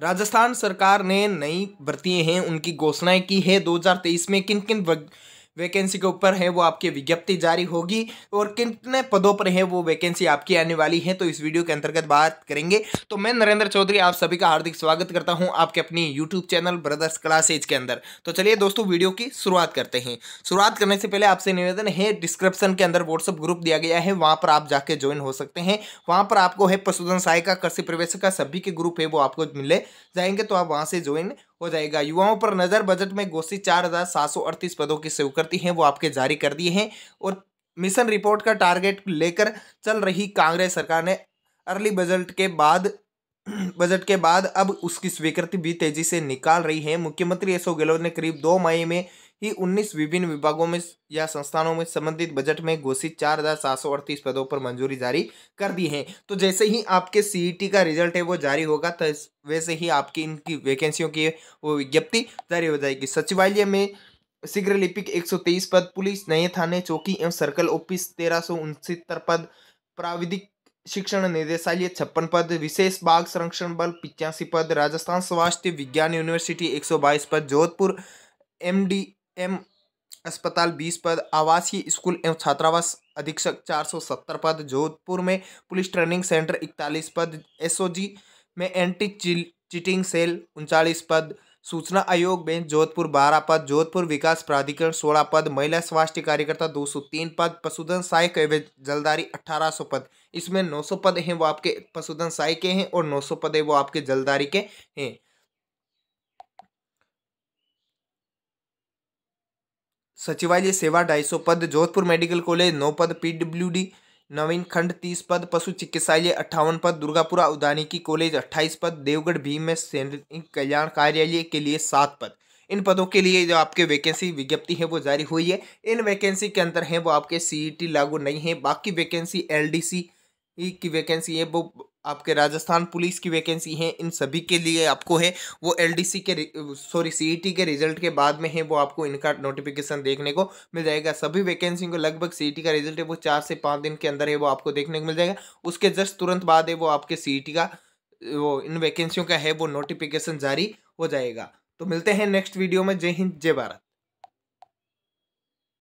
राजस्थान सरकार ने नई भर्तियां हैं उनकी घोषणाएं की है 2023 में किन किन वैकेंसी के ऊपर है वो आपकी विज्ञप्ति जारी होगी और कितने पदों पर है वो वैकेंसी आपकी आने वाली है तो इस वीडियो के अंतर्गत बात करेंगे तो मैं नरेंद्र चौधरी आप सभी का हार्दिक स्वागत करता हूँ आपके अपनी यूट्यूब चैनल ब्रदर्स क्लासेज के अंदर तो चलिए दोस्तों वीडियो की शुरुआत करते हैं शुरुआत करने से पहले आपसे निवेदन है डिस्क्रिप्शन के अंदर व्हाट्सअप ग्रुप दिया गया है वहाँ पर आप जाके ज्वाइन हो सकते हैं वहाँ पर आपको है पशुधन सहायिका कृषि प्रवेश का सभी के ग्रुप है वो आपको मिले जाएंगे तो आप वहाँ से ज्वाइन हो जाएगा युवाओं पर नज़र बजट में घोषित चार हज़ार सात सौ अड़तीस पदों की स्वीकृति है वो आपके जारी कर दिए हैं और मिशन रिपोर्ट का टारगेट लेकर चल रही कांग्रेस सरकार ने अर्ली बजट के बाद बजट के बाद अब उसकी स्वीकृति भी तेजी से निकाल रही है मुख्यमंत्री अशोक गहलोत ने करीब दो मई में ही 19 विभिन्न विभागों में या संस्थानों में संबंधित बजट में घोषित चार हज़ार सात सौ अड़तीस पदों पर मंजूरी जारी कर दी है तो जैसे ही आपके सीईटी e का रिजल्ट है वो जारी होगा तो वैसे ही आपकी इनकी वैकेंसियों की वो विज्ञप्ति जारी हो जाएगी सचिवालय में शीघ्र लिपिक एक सौ तेईस पद पुलिस नए थाने चौकी एवं सर्कल ऑफिस तेरह सौ उनसत्तर पद प्राविधिक शिक्षण निदेशालय छप्पन पद विशेष बाघ संरक्षण बल पिचासी पद राजस्थान स्वास्थ्य विज्ञान यूनिवर्सिटी एक सौ बाईस पद जोधपुर एमडी एम अस्पताल बीस पद आवासीय स्कूल एवं छात्रावास अधीक्षक चार सौ सत्तर पद जोधपुर में पुलिस ट्रेनिंग सेंटर इकतालीस पद एसओजी में एंटी चिटिंग सेल उनचालीस पद सूचना आयोग बेंच जोधपुर बारह पद जोधपुर विकास प्राधिकरण सोलह पद महिला स्वास्थ्य कार्यकर्ता दो सौ तीन पद पशुधन सहायक एवं जलदारी अठारह सौ पद इसमें नौ सौ पद हैं वो आपके पशुधन सहायक के हैं और नौ सौ पद है वो आपके जलदारी के हैं सचिवालय सेवा ढाई सौ पद जोधपुर मेडिकल कॉलेज नौ पद पीडब्ल्यूडी नवीन खंड तीस पद पशु चिकित्सालय अट्ठावन पद दुर्गापुरा की कॉलेज अट्ठाईस पद देवगढ़ भीम में सैनिक कल्याण कार्यालय के लिए सात पद इन पदों के लिए जो आपके वैकेंसी विज्ञप्ति है वो जारी हुई है इन वैकेंसी के अंतर है वो आपके सीईटी e लागू नहीं है बाकी वैकेंसी एल e की वैकेंसी है वो आपके राजस्थान पुलिस की वैकेंसी है इन सभी के लिए आपको है वो एलडीसी के सॉरी सीईटी e के रिजल्ट के बाद में है वो आपको इनका नोटिफिकेशन देखने को मिल जाएगा सभी वैकेंसी को लगभग सीईटी e का रिजल्ट है वो चार से पाँच दिन के अंदर है वो आपको देखने को मिल जाएगा उसके जस्ट तुरंत बाद है वो आपके सीईटी e का वो इन वैकेंसियों का है वो नोटिफिकेशन जारी हो जाएगा तो मिलते हैं नेक्स्ट वीडियो में जय हिंद जय भारत